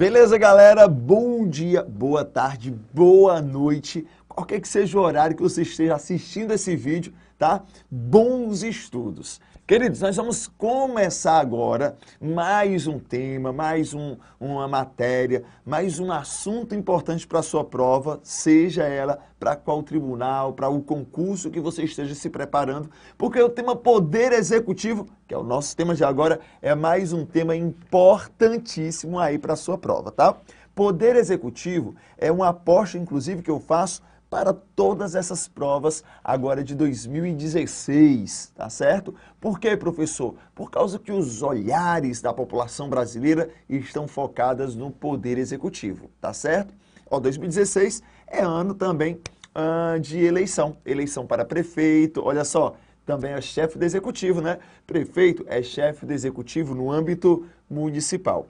Beleza, galera? Bom dia, boa tarde, boa noite, qualquer que seja o horário que você esteja assistindo esse vídeo, tá? Bons estudos! Queridos, nós vamos começar agora mais um tema, mais um, uma matéria, mais um assunto importante para a sua prova, seja ela para qual tribunal, para o concurso que você esteja se preparando, porque o tema poder executivo, que é o nosso tema de agora, é mais um tema importantíssimo aí para a sua prova, tá? Poder executivo é uma aposta, inclusive, que eu faço para todas essas provas agora de 2016, tá certo? Por que, professor? Por causa que os olhares da população brasileira estão focados no poder executivo, tá certo? Ó, 2016 é ano também uh, de eleição, eleição para prefeito, olha só, também é chefe do executivo, né? Prefeito é chefe do executivo no âmbito municipal.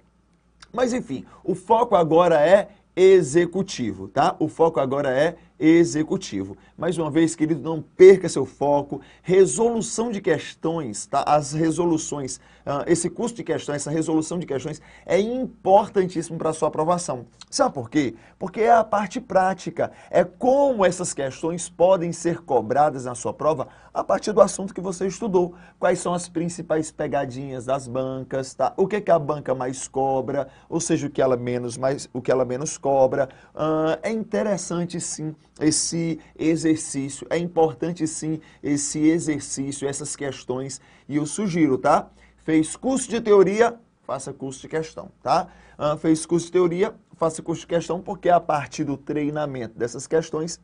Mas enfim, o foco agora é executivo, tá? O foco agora é executivo. Mais uma vez, querido, não perca seu foco. Resolução de questões, tá? As resoluções, uh, esse custo de questões, essa resolução de questões é importantíssimo para a sua aprovação. Sabe por quê? Porque é a parte prática, é como essas questões podem ser cobradas na sua prova a partir do assunto que você estudou. Quais são as principais pegadinhas das bancas, tá? O que, é que a banca mais cobra, ou seja, o que ela menos, mais, o que ela menos cobra. Uh, é interessante sim esse exercício. É importante sim esse exercício, essas questões. E eu sugiro, tá? Fez curso de teoria, faça curso de questão, tá? Ah, fez curso de teoria, faça curso de questão, porque é a partir do treinamento dessas questões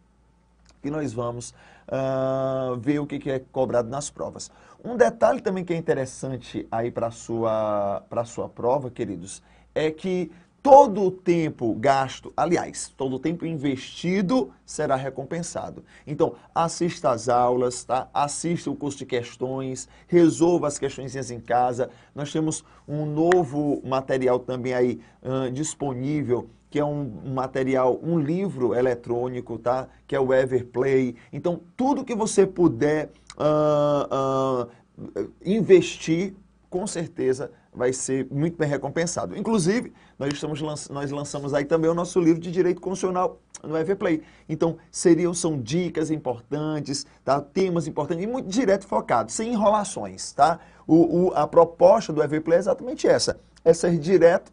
que nós vamos ah, ver o que é cobrado nas provas. Um detalhe também que é interessante aí para a sua, sua prova, queridos, é que todo o tempo gasto, aliás, todo o tempo investido será recompensado. Então, assista às aulas, tá? Assista o curso de questões, resolva as questõezinhas em casa. Nós temos um novo material também aí uh, disponível que é um material, um livro eletrônico, tá? Que é o Everplay. Então, tudo que você puder uh, uh, investir, com certeza vai ser muito bem recompensado. Inclusive, nós, estamos, nós lançamos aí também o nosso livro de Direito Constitucional no Everplay. Então, seriam, são dicas importantes, tá? temas importantes e muito direto focado, sem enrolações. Tá? O, o, a proposta do Everplay é exatamente essa, é ser direto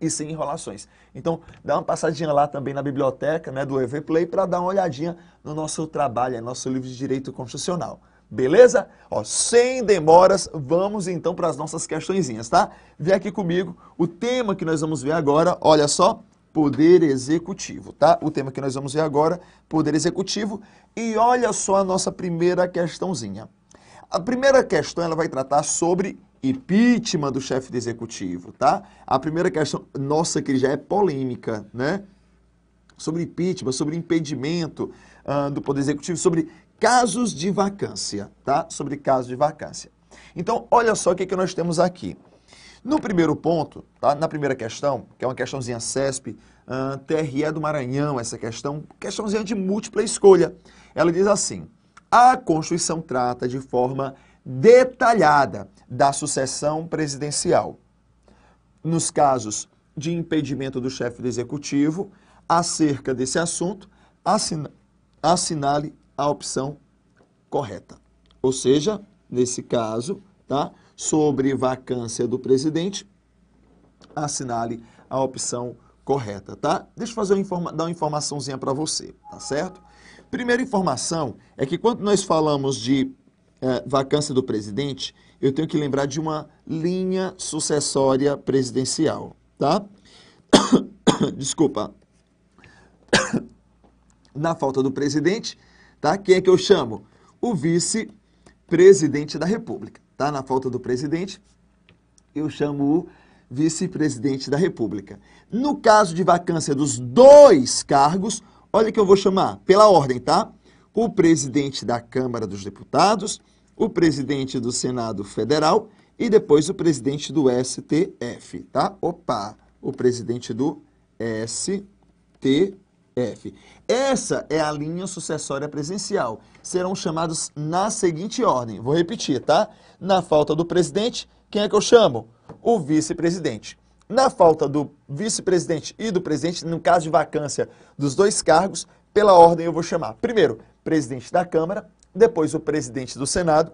e sem enrolações. Então, dá uma passadinha lá também na biblioteca né, do Everplay para dar uma olhadinha no nosso trabalho, no nosso livro de Direito Constitucional. Beleza? Ó, sem demoras, vamos então para as nossas questõezinhas, tá? Vem aqui comigo, o tema que nós vamos ver agora, olha só, poder executivo, tá? O tema que nós vamos ver agora, poder executivo, e olha só a nossa primeira questãozinha. A primeira questão, ela vai tratar sobre impeachment do chefe do executivo, tá? A primeira questão, nossa, que já é polêmica, né? Sobre impeachment, sobre impedimento uh, do poder executivo, sobre casos de vacância, tá? Sobre casos de vacância. Então, olha só o que, que nós temos aqui. No primeiro ponto, tá? na primeira questão, que é uma questãozinha CESP, uh, ah, TRE do Maranhão, essa questão, questãozinha de múltipla escolha. Ela diz assim, a Constituição trata de forma detalhada da sucessão presidencial. Nos casos de impedimento do chefe do executivo, acerca desse assunto, assina assinale a opção correta. Ou seja, nesse caso, tá? sobre vacância do presidente, assinale a opção correta, tá? Deixa eu fazer uma informa dar uma informaçãozinha para você, tá certo? Primeira informação é que quando nós falamos de eh, vacância do presidente, eu tenho que lembrar de uma linha sucessória presidencial, tá? Desculpa. Na falta do presidente, Tá? Quem é que eu chamo? O vice-presidente da República. Tá? Na falta do presidente, eu chamo o vice-presidente da República. No caso de vacância dos dois cargos, olha que eu vou chamar pela ordem, tá? O presidente da Câmara dos Deputados, o presidente do Senado Federal e depois o presidente do STF, tá? Opa, o presidente do STF. F. Essa é a linha sucessória presencial. Serão chamados na seguinte ordem. Vou repetir, tá? Na falta do presidente, quem é que eu chamo? O vice-presidente. Na falta do vice-presidente e do presidente, no caso de vacância dos dois cargos, pela ordem eu vou chamar. Primeiro, presidente da Câmara, depois o presidente do Senado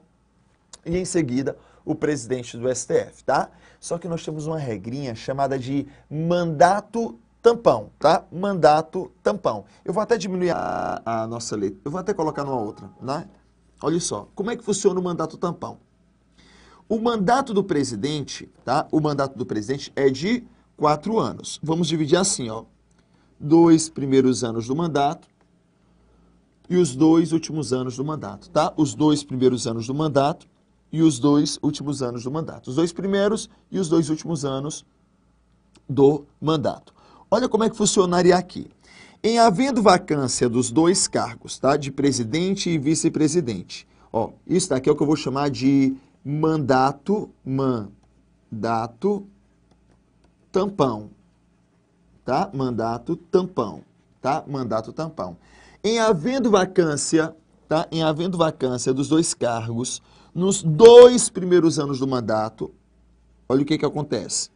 e em seguida o presidente do STF, tá? Só que nós temos uma regrinha chamada de mandato tampão, tá? Mandato tampão. Eu vou até diminuir a, a nossa letra, eu vou até colocar numa outra, né? Olha só, como é que funciona o mandato tampão? O mandato do presidente, tá? O mandato do presidente é de quatro anos. Vamos dividir assim, ó. Dois primeiros anos do mandato e os dois últimos anos do mandato, tá? Os dois primeiros anos do mandato e os dois últimos anos do mandato. Os dois primeiros e os dois últimos anos do mandato. Olha como é que funcionaria aqui. Em havendo vacância dos dois cargos, tá? De presidente e vice-presidente. Ó, isso daqui é o que eu vou chamar de mandato, mandato tampão, tá? Mandato tampão, tá? Mandato tampão. Em havendo vacância, tá? Em havendo vacância dos dois cargos, nos dois primeiros anos do mandato, olha o que que acontece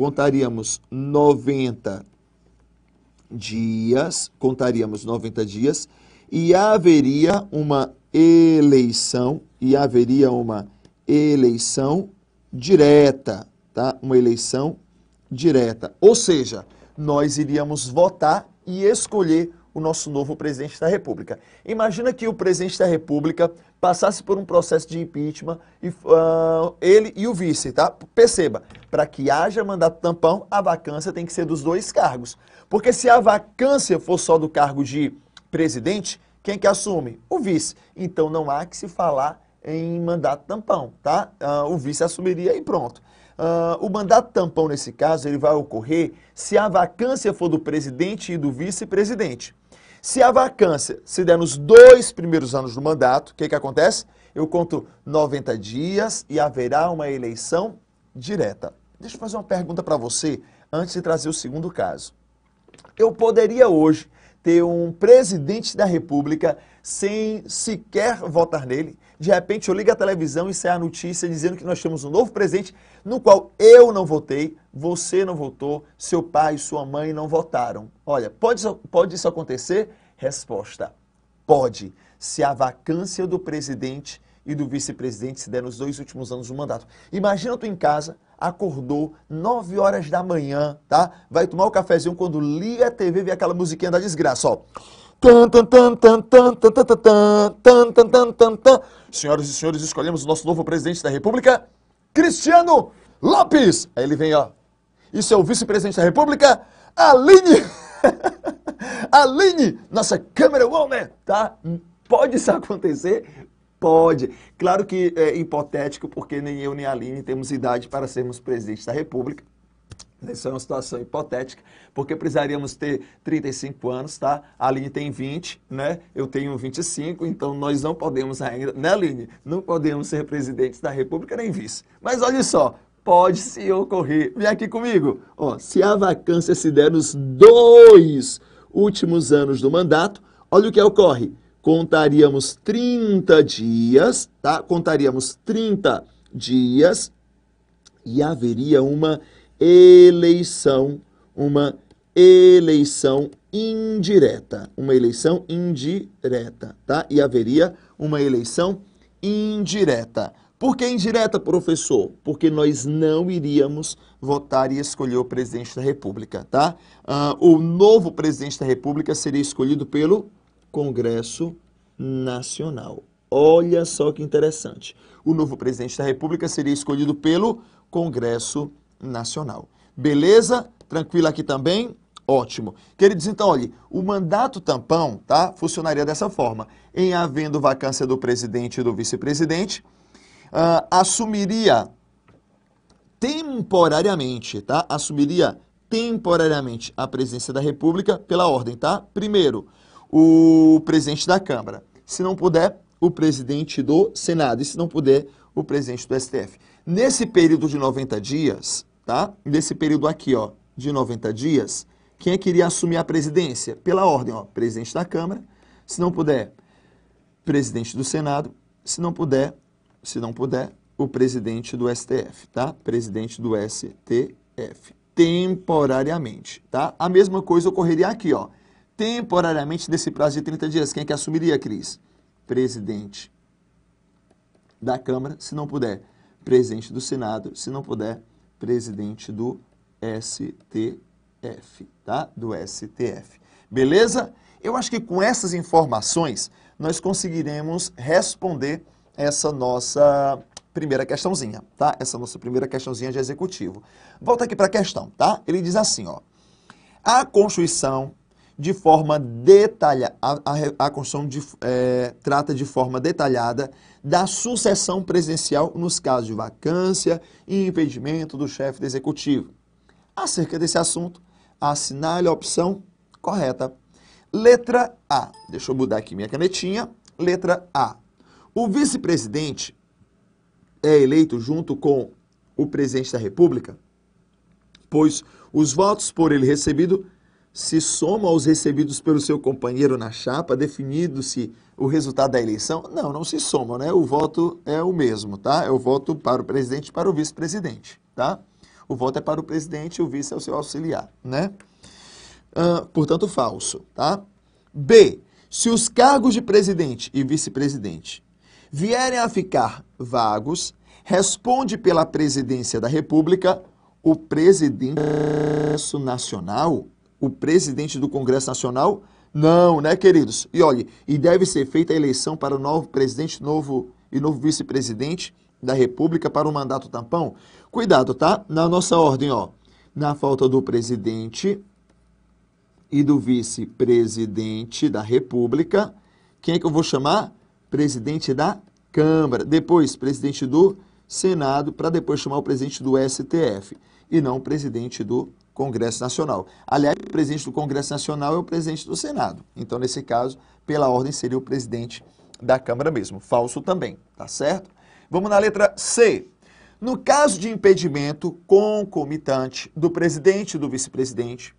contaríamos 90 dias, contaríamos 90 dias, e haveria uma eleição, e haveria uma eleição direta, tá? Uma eleição direta. Ou seja, nós iríamos votar e escolher o nosso novo presidente da República. Imagina que o presidente da República passasse por um processo de impeachment e uh, ele e o vice, tá? Perceba, para que haja mandato tampão, a vacância tem que ser dos dois cargos. Porque se a vacância for só do cargo de presidente, quem que assume? O vice. Então não há que se falar em mandato tampão, tá? Uh, o vice assumiria e pronto. Uh, o mandato tampão, nesse caso, ele vai ocorrer se a vacância for do presidente e do vice-presidente. Se a vacância se der nos dois primeiros anos do mandato, o que, que acontece? Eu conto 90 dias e haverá uma eleição direta. Deixa eu fazer uma pergunta para você antes de trazer o segundo caso. Eu poderia hoje ter um presidente da República sem sequer votar nele? De repente eu ligo a televisão e sai a notícia dizendo que nós temos um novo presidente no qual eu não votei, você não votou, seu pai e sua mãe não votaram. Olha, pode, pode isso acontecer? Resposta: pode, se a vacância do presidente e do vice-presidente se der nos dois últimos anos do mandato. Imagina tu em casa acordou 9 horas da manhã, tá? Vai tomar o um cafezinho quando liga a TV vê aquela musiquinha da desgraça, ó. Senhoras e senhores, escolhemos o nosso novo presidente da República, Cristiano Lopes. Aí ele vem, ó. Isso é o vice-presidente da República, Aline. Aline, nossa Câmara Woman, tá? Pode isso acontecer Pode. Claro que é hipotético, porque nem eu nem a Aline temos idade para sermos presidentes da República. Isso é uma situação hipotética, porque precisaríamos ter 35 anos, tá? A Aline tem 20, né? Eu tenho 25, então nós não podemos ainda, né, Aline? Não podemos ser presidentes da República nem vice. Mas olha só, pode se ocorrer. Vem aqui comigo. Ó, se a vacância se der nos dois últimos anos do mandato, olha o que ocorre contaríamos 30 dias, tá? Contaríamos 30 dias e haveria uma eleição, uma eleição indireta, uma eleição indireta, tá? E haveria uma eleição indireta. Por que indireta, professor? Porque nós não iríamos votar e escolher o presidente da República, tá? Uh, o novo presidente da República seria escolhido pelo Congresso Nacional. Olha só que interessante. O novo presidente da República seria escolhido pelo Congresso Nacional. Beleza? Tranquilo aqui também? Ótimo. Queridos, então, olhe, o mandato tampão, tá? Funcionaria dessa forma. Em havendo vacância do presidente e do vice-presidente, uh, assumiria temporariamente, tá? Assumiria temporariamente a presidência da República pela ordem, tá? Primeiro, o presidente da Câmara. Se não puder, o presidente do Senado. E se não puder, o presidente do STF. Nesse período de 90 dias, tá? Nesse período aqui, ó, de 90 dias, quem é que iria assumir a presidência? Pela ordem, ó, presidente da Câmara, se não puder, presidente do Senado, se não puder, se não puder, o presidente do STF, tá? Presidente do STF, temporariamente, tá? A mesma coisa ocorreria aqui, ó temporariamente desse prazo de 30 dias. Quem é que assumiria, Cris? Presidente da Câmara, se não puder. Presidente do Senado, se não puder. Presidente do STF, tá? Do STF. Beleza? Eu acho que com essas informações nós conseguiremos responder essa nossa primeira questãozinha, tá? Essa nossa primeira questãozinha de executivo. Volta aqui para a questão, tá? Ele diz assim, ó. A Constituição de forma detalhada, a, a, Constituição de, é, trata de forma detalhada da sucessão presidencial nos casos de vacância e impedimento do chefe do executivo. Acerca desse assunto, assinale a opção correta. Letra A. Deixa eu mudar aqui minha canetinha. Letra A. O vice-presidente é eleito junto com o presidente da República, pois os votos por ele recebidos se soma aos recebidos pelo seu companheiro na chapa, definido-se o resultado da eleição? Não, não se soma né? O voto é o mesmo, tá? É o voto para o presidente e para o vice-presidente, tá? O voto é para o presidente e o vice é o seu auxiliar, né? Uh, portanto, falso, tá? B. Se os cargos de presidente e vice-presidente vierem a ficar vagos, responde pela presidência da República o presidente Nacional o presidente do Congresso Nacional? Não, né, queridos? E olhe, e deve ser feita a eleição para o novo presidente novo e novo vice-presidente da República para o mandato tampão? Cuidado, tá? Na nossa ordem, ó. Na falta do presidente e do vice-presidente da República, quem é que eu vou chamar? Presidente da Câmara, depois presidente do Senado, para depois chamar o presidente do STF e não o presidente do Congresso Nacional. Aliás, o presidente do Congresso Nacional é o presidente do Senado. Então, nesse caso, pela ordem, seria o presidente da Câmara mesmo. Falso também, tá certo? Vamos na letra C. No caso de impedimento concomitante do presidente e do vice-presidente,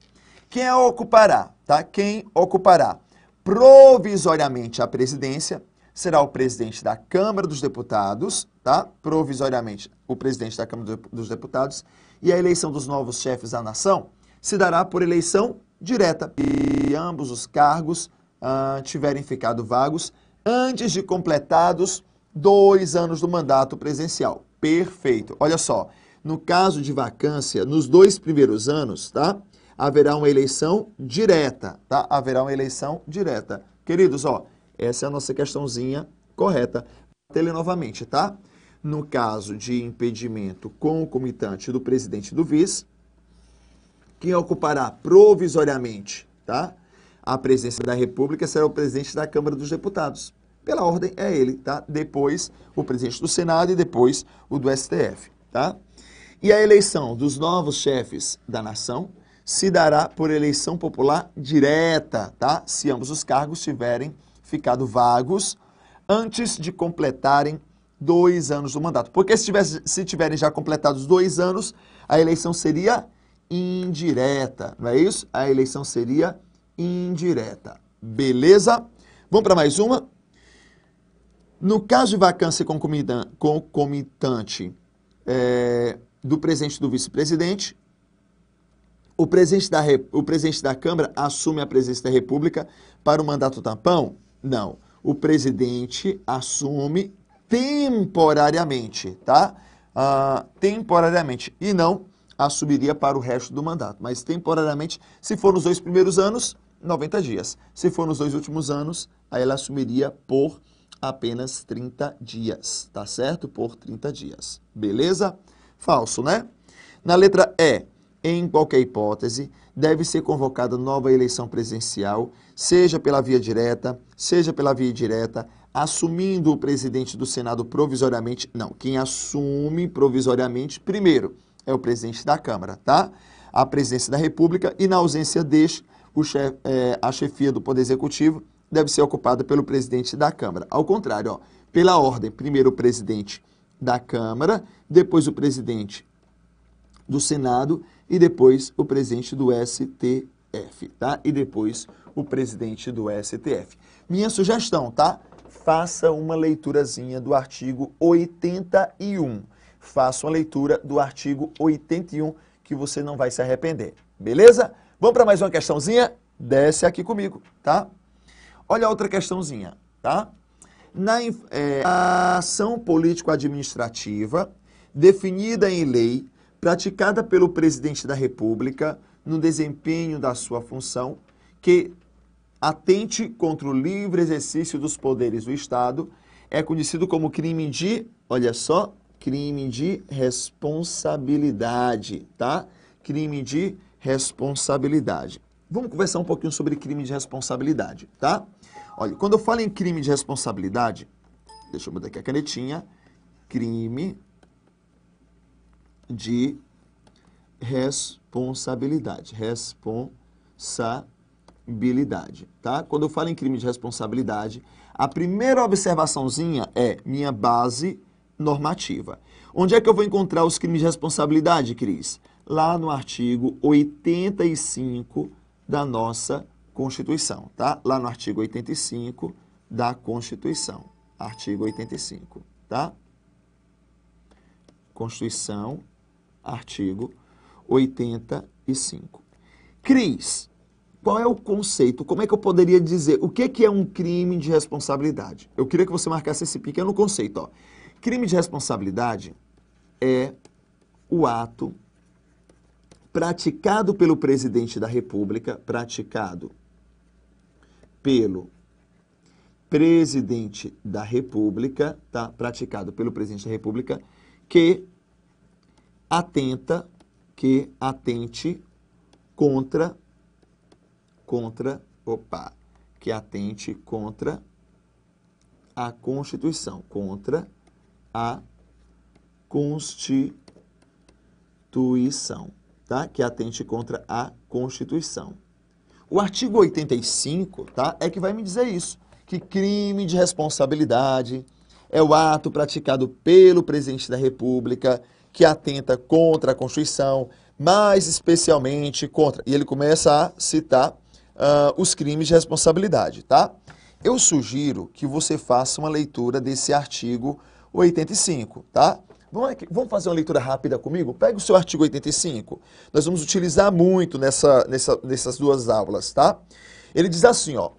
quem a ocupará, tá? Quem ocupará provisoriamente a presidência será o presidente da Câmara dos Deputados, tá? Provisoriamente o presidente da Câmara dos Deputados e a eleição dos novos chefes da nação se dará por eleição direta, e ambos os cargos uh, tiverem ficado vagos antes de completados dois anos do mandato presencial. Perfeito. Olha só, no caso de vacância, nos dois primeiros anos, tá? Haverá uma eleição direta, tá? Haverá uma eleição direta. Queridos, ó, essa é a nossa questãozinha correta. Tele novamente, tá? no caso de impedimento concomitante do presidente do vice, quem ocupará provisoriamente tá, a presidência da República será o presidente da Câmara dos Deputados. Pela ordem é ele, tá? Depois o presidente do Senado e depois o do STF, tá? E a eleição dos novos chefes da nação se dará por eleição popular direta, tá? Se ambos os cargos tiverem ficado vagos antes de completarem dois anos do mandato. Porque se, tivesse, se tiverem já completados dois anos, a eleição seria indireta, não é isso? A eleição seria indireta. Beleza? Vamos para mais uma? No caso de vacância concomitante é, do presidente e do vice-presidente, o, presidente da, o presidente da Câmara assume a presidência da República para o mandato tampão? Não. O presidente assume temporariamente, tá? Uh, temporariamente, e não assumiria para o resto do mandato. Mas temporariamente, se for nos dois primeiros anos, 90 dias. Se for nos dois últimos anos, aí ela assumiria por apenas 30 dias, tá certo? Por 30 dias. Beleza? Falso, né? Na letra E, em qualquer hipótese, deve ser convocada nova eleição presidencial, seja pela via direta, seja pela via indireta, assumindo o presidente do Senado provisoriamente. Não, quem assume provisoriamente primeiro é o presidente da Câmara, tá? A presidência da República e, na ausência deste, chef, é, a chefia do Poder Executivo deve ser ocupada pelo presidente da Câmara. Ao contrário, ó, pela ordem, primeiro o presidente da Câmara, depois o presidente do Senado e depois o presidente do STF, tá? E depois o presidente do STF. Minha sugestão, tá? faça uma leiturazinha do artigo 81. Faça uma leitura do artigo 81 que você não vai se arrepender. Beleza? Vamos para mais uma questãozinha? Desce aqui comigo, tá? Olha outra questãozinha, tá? Na é, ação político-administrativa, definida em lei, praticada pelo presidente da República no desempenho da sua função, que atente contra o livre exercício dos poderes do Estado, é conhecido como crime de, olha só, crime de responsabilidade, tá? Crime de responsabilidade. Vamos conversar um pouquinho sobre crime de responsabilidade, tá? Olha, quando eu falo em crime de responsabilidade, deixa eu mudar aqui a canetinha, crime de responsabilidade, responsabilidade responsabilidade, tá? Quando eu falo em crime de responsabilidade, a primeira observaçãozinha é minha base normativa. Onde é que eu vou encontrar os crimes de responsabilidade, Cris? Lá no artigo 85 da nossa Constituição, tá? Lá no artigo 85 da Constituição. Artigo 85, tá? Constituição, artigo 85. Cris, qual é o conceito? Como é que eu poderia dizer? O que, que é um crime de responsabilidade? Eu queria que você marcasse esse pequeno conceito. Ó. Crime de responsabilidade é o ato praticado pelo presidente da República, praticado pelo presidente da República, tá? Praticado pelo presidente da República, que atenta, que atente contra contra, opa, que atente contra a Constituição, contra a Constituição, tá? Que atente contra a Constituição. O artigo 85, tá? É que vai me dizer isso, que crime de responsabilidade é o ato praticado pelo presidente da República que atenta contra a Constituição, mais especialmente contra. E ele começa a citar uh, os crimes de responsabilidade, tá? Eu sugiro que você faça uma leitura desse artigo 85, tá? Vamos, aqui, vamos fazer uma leitura rápida comigo? Pega o seu artigo 85. Nós vamos utilizar muito nessa, nessa, nessas duas aulas, tá? Ele diz assim, ó.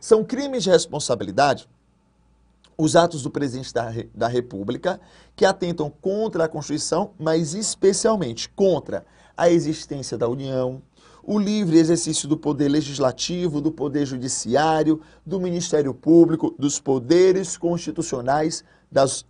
São crimes de responsabilidade os atos do presidente da, da República que atentam contra a Constituição, mas especialmente contra a existência da União, o livre exercício do poder legislativo, do poder judiciário, do Ministério Público, dos poderes constitucionais das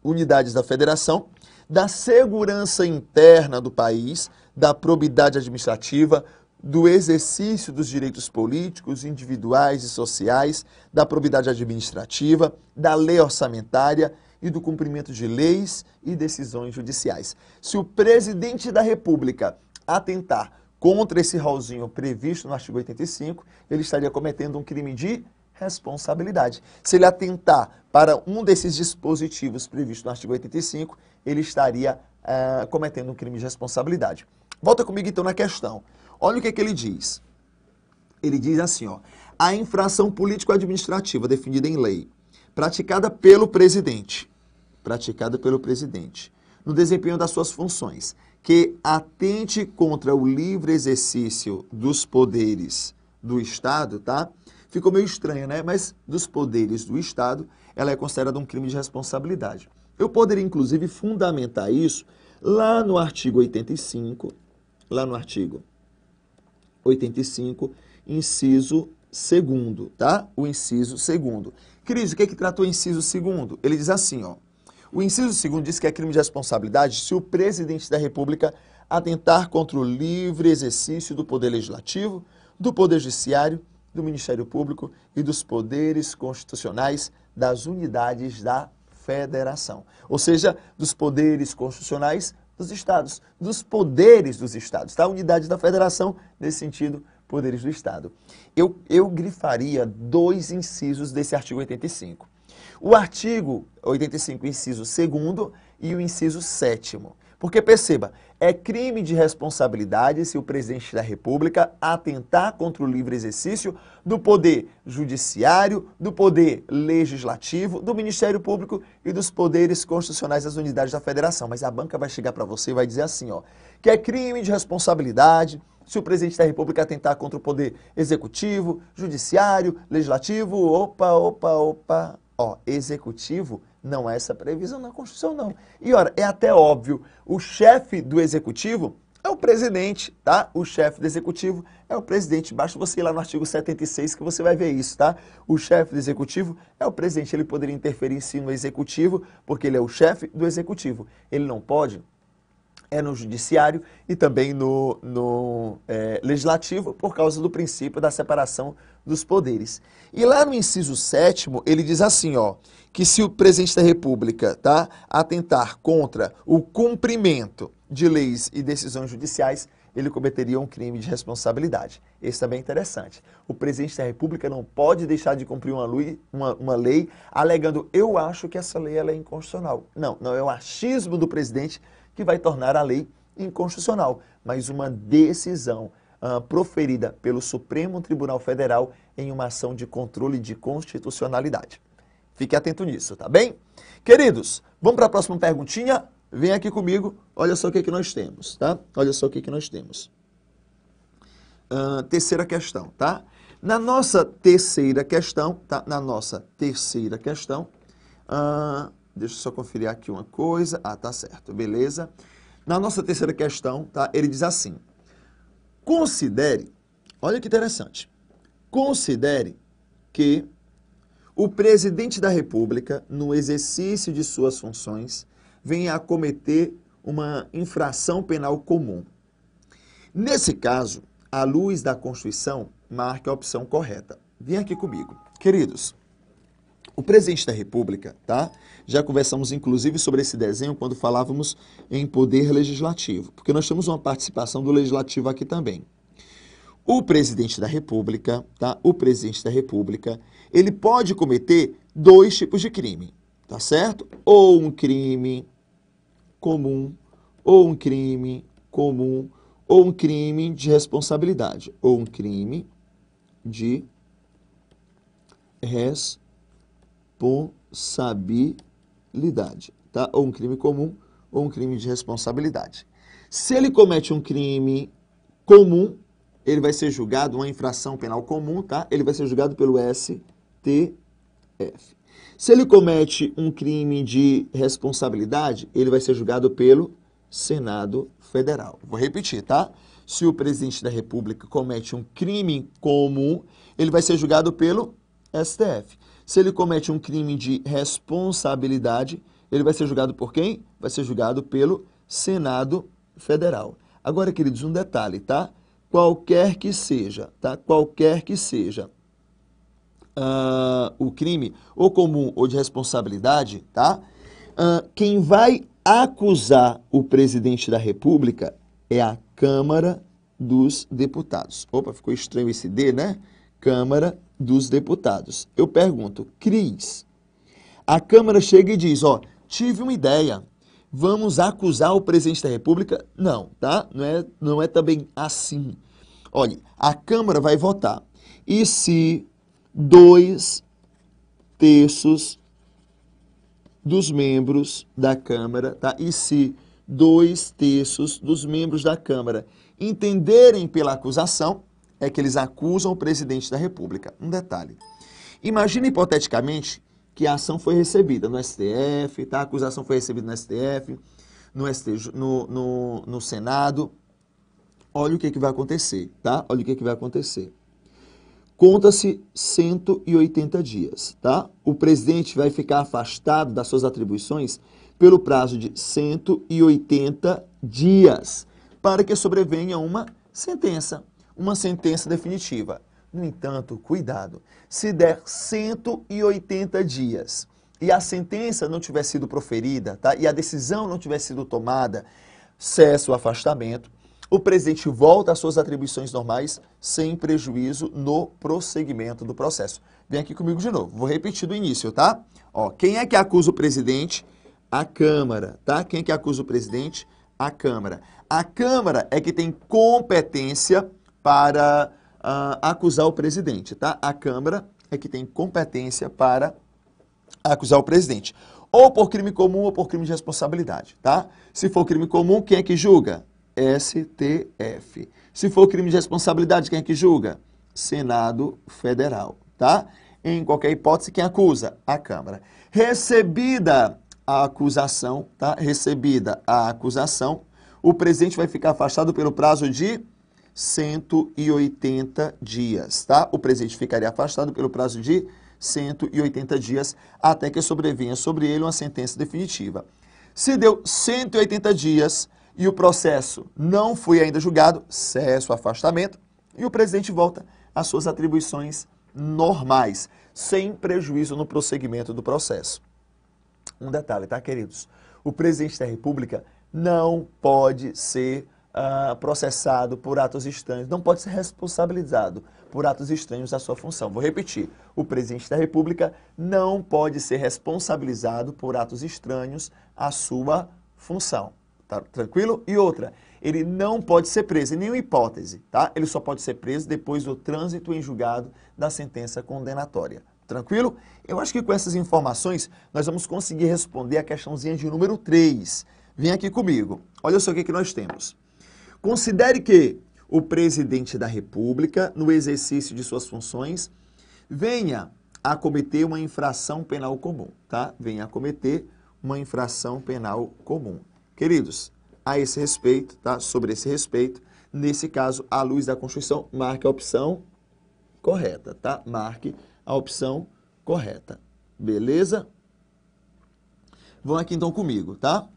unidades da federação, da segurança interna do país, da probidade administrativa, do exercício dos direitos políticos, individuais e sociais, da probidade administrativa, da lei orçamentária e do cumprimento de leis e decisões judiciais. Se o presidente da República atentar contra esse ralzinho previsto no artigo 85, ele estaria cometendo um crime de responsabilidade. Se ele atentar para um desses dispositivos previstos no artigo 85, ele estaria eh, cometendo um crime de responsabilidade. Volta comigo então na questão. Olha o que, é que ele diz. Ele diz assim, ó, a infração político-administrativa definida em lei, praticada pelo presidente, praticada pelo presidente, no desempenho das suas funções, que atente contra o livre exercício dos poderes do Estado, tá? Ficou meio estranho, né? Mas dos poderes do Estado, ela é considerada um crime de responsabilidade. Eu poderia, inclusive, fundamentar isso lá no artigo 85, lá no artigo 85, inciso segundo, tá? O inciso segundo. Cris, o que é que trata o inciso segundo? Ele diz assim, ó. O inciso segundo diz que é crime de responsabilidade se o presidente da República atentar contra o livre exercício do poder legislativo, do poder judiciário, do Ministério Público e dos poderes constitucionais das unidades da federação, ou seja, dos poderes constitucionais dos estados, dos poderes dos estados, da tá? unidade da federação, nesse sentido, poderes do estado. Eu, eu grifaria dois incisos desse artigo 85. O artigo 85, inciso 2 e o inciso 7. Porque perceba, é crime de responsabilidade se o presidente da República atentar contra o livre exercício do poder judiciário, do poder legislativo, do Ministério Público e dos poderes constitucionais das unidades da federação. Mas a banca vai chegar para você e vai dizer assim, ó, que é crime de responsabilidade se o presidente da República atentar contra o poder executivo, judiciário, legislativo, opa, opa, opa, Ó, executivo não é essa previsão na Constituição, não. E ora, é até óbvio, o chefe do executivo é o presidente, tá? O chefe do executivo é o presidente. Basta você ir lá no artigo 76 que você vai ver isso, tá? O chefe do executivo é o presidente. Ele poderia interferir em si no executivo, porque ele é o chefe do executivo. Ele não pode é no judiciário e também no, no é, legislativo, por causa do princípio da separação dos poderes. E lá no inciso 7 ele diz assim, ó, que se o presidente da República tá, atentar contra o cumprimento de leis e decisões judiciais, ele cometeria um crime de responsabilidade. Esse também é interessante. O presidente da República não pode deixar de cumprir uma, lei uma, uma lei alegando eu acho que essa lei é inconstitucional. Não, não é o achismo do presidente que vai tornar a lei inconstitucional, mas uma decisão uh, proferida pelo Supremo Tribunal Federal em uma ação de controle de constitucionalidade. Fique atento nisso, tá bem? Queridos, vamos para a próxima perguntinha? Vem aqui comigo, olha só o que, que nós temos, tá? Olha só o que, que nós temos. Uh, terceira questão, tá? Na nossa terceira questão, tá? Na nossa terceira questão, uh, Deixa eu só conferir aqui uma coisa. Ah, tá certo, beleza. Na nossa terceira questão, tá? Ele diz assim: Considere, olha que interessante. Considere que o presidente da República, no exercício de suas funções, venha a cometer uma infração penal comum. Nesse caso, à luz da Constituição, marque a opção correta. Vem aqui comigo. Queridos, o presidente da República, tá? Já conversamos inclusive sobre esse desenho quando falávamos em poder legislativo, porque nós temos uma participação do legislativo aqui também. O presidente da República, tá? O presidente da República, ele pode cometer dois tipos de crime, tá certo? Ou um crime comum, ou um crime comum, ou um crime de responsabilidade, ou um crime de responsabilidade responsabilidade, tá? Ou um crime comum ou um crime de responsabilidade. Se ele comete um crime comum, ele vai ser julgado uma infração penal comum, tá? Ele vai ser julgado pelo STF. Se ele comete um crime de responsabilidade, ele vai ser julgado pelo Senado Federal. Vou repetir, tá? Se o presidente da República comete um crime comum, ele vai ser julgado pelo STF. Se ele comete um crime de responsabilidade, ele vai ser julgado por quem? Vai ser julgado pelo Senado Federal. Agora, queridos, um detalhe, tá? Qualquer que seja, tá? Qualquer que seja uh, o crime, ou comum ou de responsabilidade, tá? Uh, quem vai acusar o presidente da República é a Câmara dos Deputados. Opa, ficou estranho esse D, né? Câmara dos Deputados. Eu pergunto, Cris, a Câmara chega e diz, ó, tive uma ideia, vamos acusar o presidente da República? Não, tá? Não é, não é também assim. Olha, a Câmara vai votar. E se dois terços dos membros da Câmara, tá? E se dois terços dos membros da Câmara entenderem pela acusação, é que eles acusam o presidente da República. Um detalhe. Imagina hipoteticamente que a ação foi recebida no STF, tá? a acusação foi recebida no STF, no, STJ, no, no, no Senado. Olha o que, é que vai acontecer, tá? Olha o que, é que vai acontecer. Conta-se 180 dias, tá? O presidente vai ficar afastado das suas atribuições pelo prazo de 180 dias, para que sobrevenha uma sentença uma sentença definitiva. No entanto, cuidado, se der 180 dias e a sentença não tiver sido proferida tá? e a decisão não tiver sido tomada, cessa o afastamento, o presidente volta às suas atribuições normais sem prejuízo no prosseguimento do processo. Vem aqui comigo de novo, vou repetir do início, tá? Ó, quem é que acusa o presidente? A Câmara, tá? Quem é que acusa o presidente? A Câmara. A Câmara é que tem competência para uh, acusar o presidente, tá? A Câmara é que tem competência para acusar o presidente. Ou por crime comum ou por crime de responsabilidade, tá? Se for crime comum, quem é que julga? STF. Se for crime de responsabilidade, quem é que julga? Senado Federal, tá? Em qualquer hipótese, quem acusa? A Câmara. Recebida a acusação, tá? Recebida a acusação, o presidente vai ficar afastado pelo prazo de 180 dias, tá? O presidente ficaria afastado pelo prazo de 180 dias até que sobrevenha sobre ele uma sentença definitiva. Se deu 180 dias e o processo não foi ainda julgado, cessa o afastamento e o presidente volta às suas atribuições normais, sem prejuízo no prosseguimento do processo. Um detalhe, tá, queridos? O presidente da República não pode ser ah, processado por atos estranhos, não pode ser responsabilizado por atos estranhos à sua função. Vou repetir: o presidente da República não pode ser responsabilizado por atos estranhos à sua função. Tá tranquilo? E outra, ele não pode ser preso, em nenhuma hipótese, tá? Ele só pode ser preso depois do trânsito em julgado da sentença condenatória. Tranquilo? Eu acho que com essas informações nós vamos conseguir responder a questãozinha de número 3. Vem aqui comigo. Olha só o que, que nós temos. Considere que o presidente da República, no exercício de suas funções, venha a cometer uma infração penal comum, tá? Venha a cometer uma infração penal comum. Queridos, a esse respeito, tá? Sobre esse respeito, nesse caso, à luz da Constituição, marque a opção correta, tá? Marque a opção correta. Beleza? Vão aqui então comigo, tá?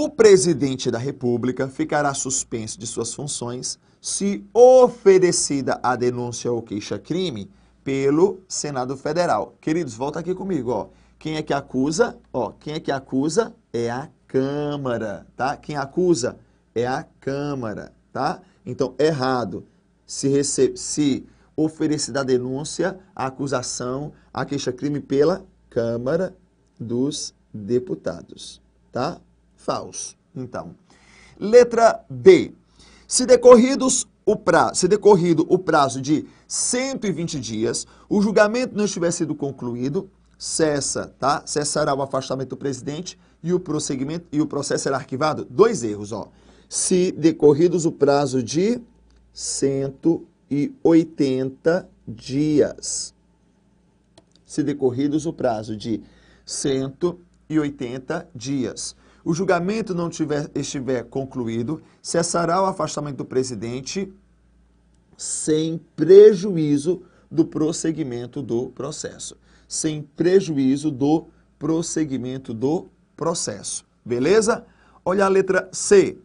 O presidente da República ficará suspenso de suas funções se oferecida a denúncia ou queixa-crime pelo Senado Federal. Queridos, volta aqui comigo, ó. Quem é que acusa? Ó, quem é que acusa é a Câmara, tá? Quem acusa é a Câmara, tá? Então, errado. Se, rece... se oferecida a denúncia, a acusação, a queixa-crime pela Câmara dos Deputados, tá? Falso. Então, letra B. Se decorridos o prazo, se decorrido o prazo de 120 dias, o julgamento não estiver sido concluído, cessa, tá? Cessará o afastamento do presidente e o prosseguimento e o processo será arquivado. Dois erros, ó. Se decorridos o prazo de 180 dias. Se decorridos o prazo de 180 dias o julgamento não tiver, estiver concluído, cessará o afastamento do presidente sem prejuízo do prosseguimento do processo. Sem prejuízo do prosseguimento do processo. Beleza? Olha a letra C.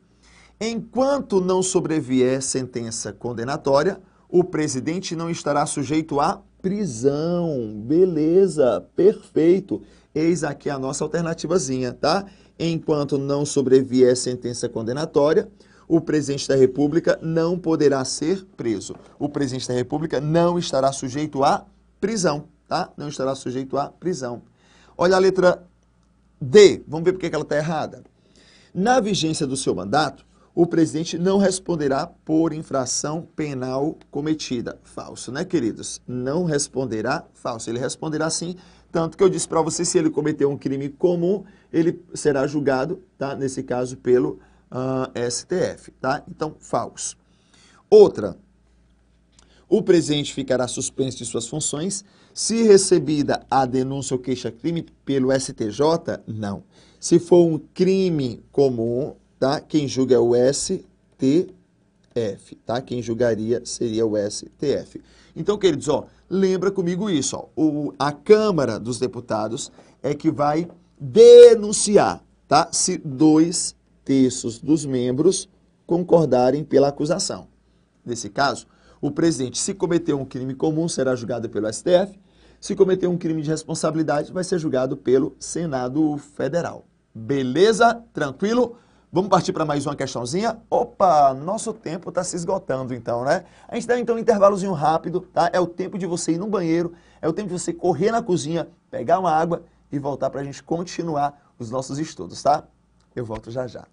Enquanto não sobrevier sentença condenatória, o presidente não estará sujeito à prisão. Beleza, perfeito. Eis aqui a nossa alternativazinha, tá? enquanto não sobrevier sentença condenatória, o presidente da República não poderá ser preso. O presidente da República não estará sujeito à prisão, tá? Não estará sujeito à prisão. Olha a letra D. Vamos ver por que ela está errada. Na vigência do seu mandato, o presidente não responderá por infração penal cometida. Falso, né, queridos? Não responderá falso. Ele responderá sim tanto que eu disse para você, se ele cometeu um crime comum, ele será julgado, tá? nesse caso, pelo uh, ah, STF. Tá? Então, falso. Outra, o presidente ficará suspenso de suas funções. Se recebida a denúncia ou queixa-crime pelo STJ, não. Se for um crime comum, tá? quem julga é o STJ. STF, tá? Quem julgaria seria o STF. Então, queridos, ó, lembra comigo isso, ó. O, a Câmara dos Deputados é que vai denunciar, tá? Se dois terços dos membros concordarem pela acusação. Nesse caso, o presidente, se cometeu um crime comum, será julgado pelo STF. Se cometeu um crime de responsabilidade, vai ser julgado pelo Senado Federal. Beleza? Tranquilo? Vamos partir para mais uma questãozinha? Opa, nosso tempo está se esgotando então, né? A gente dá então um intervalozinho rápido, tá? É o tempo de você ir no banheiro, é o tempo de você correr na cozinha, pegar uma água e voltar para a gente continuar os nossos estudos, tá? Eu volto já já.